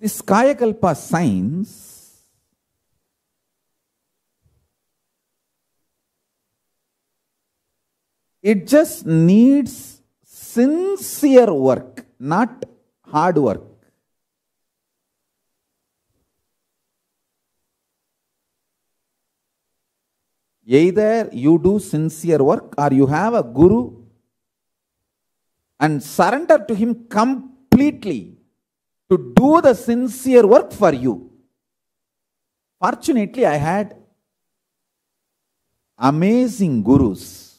This Kayakalpa science it just needs sincere work, not hard work. Either you do sincere work or you have a guru and surrender to him completely to do the sincere work for you. Fortunately, I had amazing gurus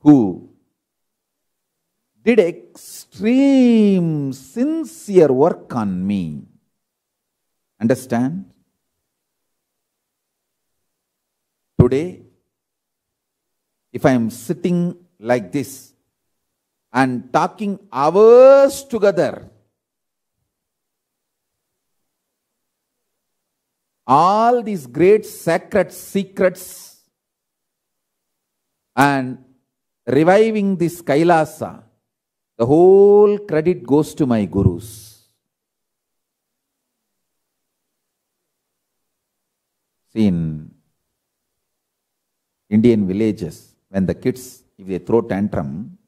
who did extreme sincere work on me. Understand? Today, if I am sitting like this, and talking hours together. All these great sacred secrets and reviving this Kailasa, the whole credit goes to my gurus. in Indian villages, when the kids, if they throw tantrum,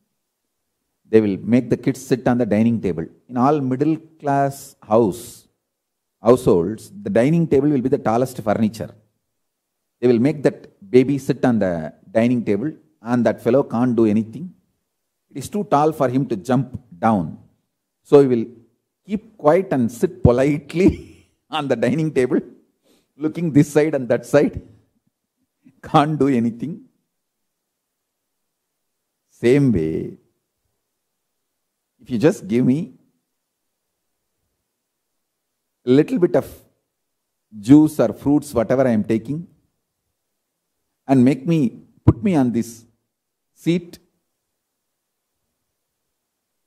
they will make the kids sit on the dining table. In all middle class house, households, the dining table will be the tallest furniture. They will make that baby sit on the dining table and that fellow can't do anything. It is too tall for him to jump down. So he will keep quiet and sit politely on the dining table, looking this side and that side. Can't do anything. Same way, if you just give me a little bit of juice or fruits, whatever I am taking, and make me, put me on this seat,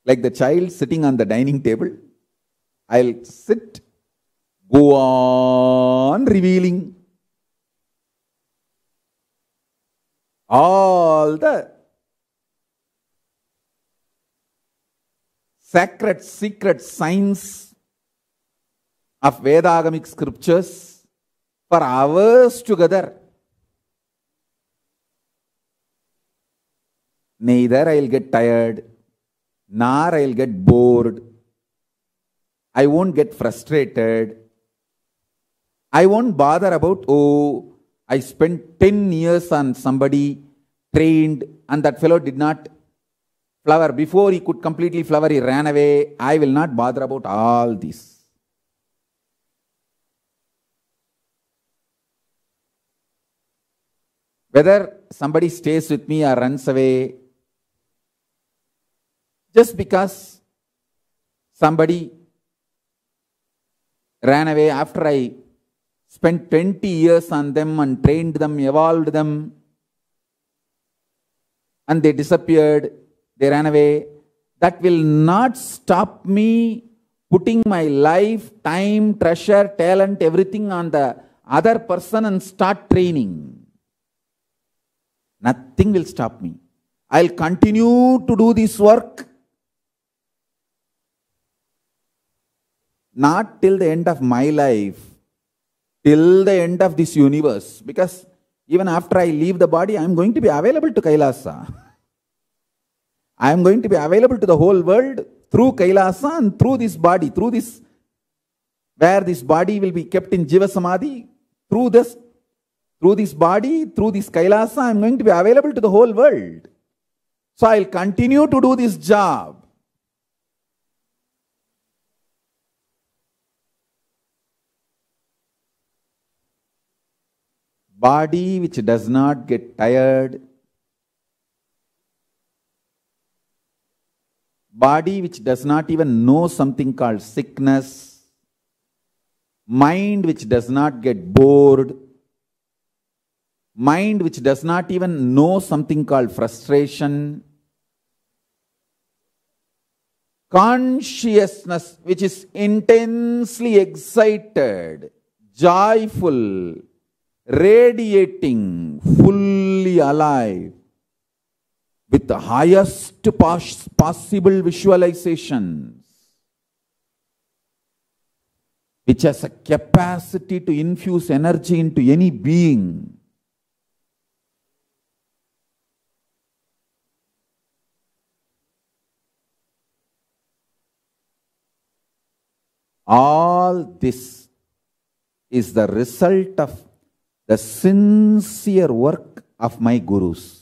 like the child sitting on the dining table, I'll sit, go on revealing all the sacred secret signs of Vedagamic scriptures for hours together. Neither I'll get tired, nor I'll get bored. I won't get frustrated. I won't bother about, oh, I spent 10 years on somebody, trained, and that fellow did not flower. Before he could completely flower, he ran away. I will not bother about all this. Whether somebody stays with me or runs away, just because somebody ran away after I spent 20 years on them and trained them, evolved them, and they disappeared, they ran away. That will not stop me putting my life, time, treasure, talent, everything on the other person and start training. Nothing will stop me. I'll continue to do this work. Not till the end of my life, till the end of this universe. Because even after I leave the body, I'm going to be available to Kailasa. I am going to be available to the whole world through Kailasa and through this body, through this, where this body will be kept in Jiva Samadhi, through this, through this body, through this Kailasa, I am going to be available to the whole world. So I will continue to do this job. Body which does not get tired body which does not even know something called sickness, mind which does not get bored, mind which does not even know something called frustration, consciousness which is intensely excited, joyful, radiating, fully alive with the highest possible visualizations, which has a capacity to infuse energy into any being. All this is the result of the sincere work of my gurus.